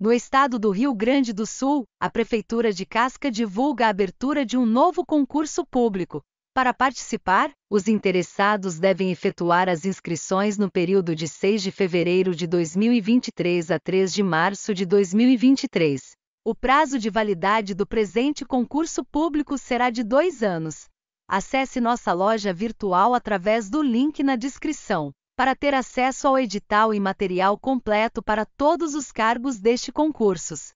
No estado do Rio Grande do Sul, a Prefeitura de Casca divulga a abertura de um novo concurso público. Para participar, os interessados devem efetuar as inscrições no período de 6 de fevereiro de 2023 a 3 de março de 2023. O prazo de validade do presente concurso público será de dois anos. Acesse nossa loja virtual através do link na descrição para ter acesso ao edital e material completo para todos os cargos deste concursos.